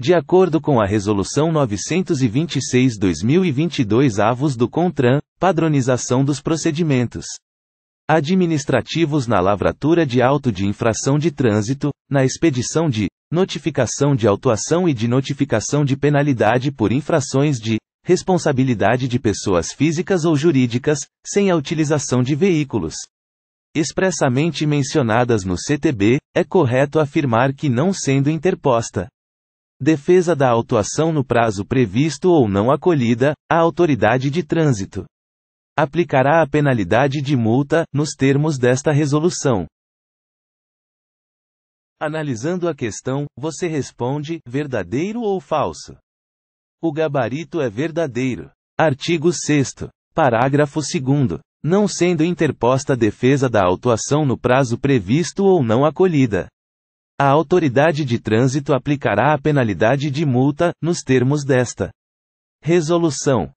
De acordo com a Resolução 926-2022 avos do CONTRAN, padronização dos procedimentos administrativos na lavratura de auto de infração de trânsito, na expedição de notificação de autuação e de notificação de penalidade por infrações de responsabilidade de pessoas físicas ou jurídicas, sem a utilização de veículos expressamente mencionadas no CTB, é correto afirmar que não sendo interposta Defesa da autuação no prazo previsto ou não acolhida, a autoridade de trânsito aplicará a penalidade de multa, nos termos desta resolução. Analisando a questão, você responde: verdadeiro ou falso? O gabarito é verdadeiro. Artigo 6. Parágrafo 2. Não sendo interposta defesa da autuação no prazo previsto ou não acolhida, a autoridade de trânsito aplicará a penalidade de multa, nos termos desta resolução.